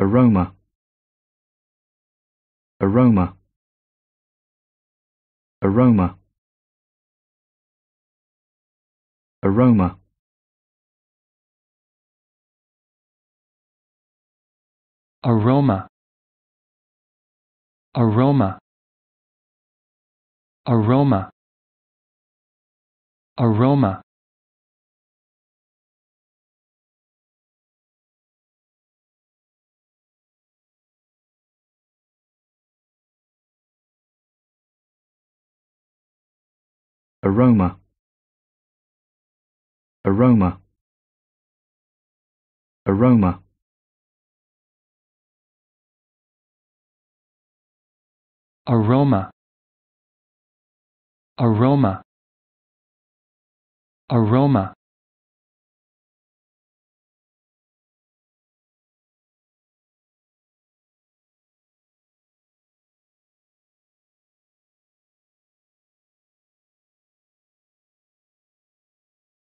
aroma aroma aroma aroma aroma aroma aroma aroma aroma aroma aroma aroma aroma aroma